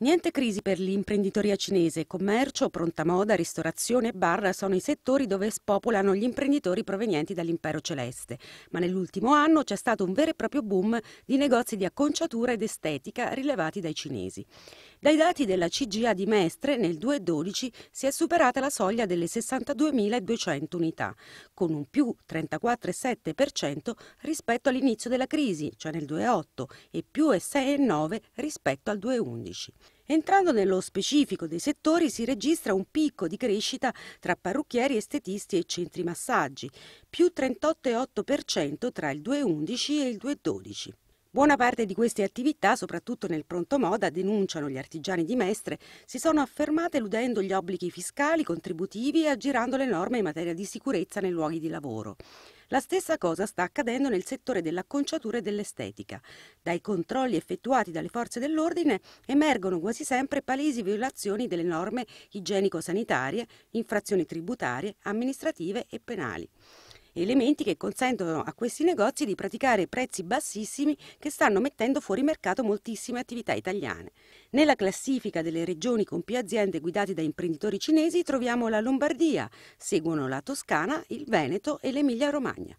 Niente crisi per l'imprenditoria cinese, commercio, pronta moda, ristorazione e bar sono i settori dove spopolano gli imprenditori provenienti dall'impero celeste, ma nell'ultimo anno c'è stato un vero e proprio boom di negozi di acconciatura ed estetica rilevati dai cinesi. Dai dati della CGA di Mestre nel 2012 si è superata la soglia delle 62.200 unità, con un più 34,7% rispetto all'inizio della crisi, cioè nel 2008, e più 6,9% rispetto al 2011. Entrando nello specifico dei settori si registra un picco di crescita tra parrucchieri, estetisti e centri massaggi, più 38,8% tra il 2011 e il 2012. Buona parte di queste attività, soprattutto nel pronto moda, denunciano gli artigiani di Mestre, si sono affermate eludendo gli obblighi fiscali, contributivi e aggirando le norme in materia di sicurezza nei luoghi di lavoro. La stessa cosa sta accadendo nel settore dell'acconciatura e dell'estetica. Dai controlli effettuati dalle forze dell'ordine emergono quasi sempre palesi violazioni delle norme igienico-sanitarie, infrazioni tributarie, amministrative e penali elementi che consentono a questi negozi di praticare prezzi bassissimi che stanno mettendo fuori mercato moltissime attività italiane. Nella classifica delle regioni con più aziende guidate da imprenditori cinesi troviamo la Lombardia, seguono la Toscana, il Veneto e l'Emilia-Romagna.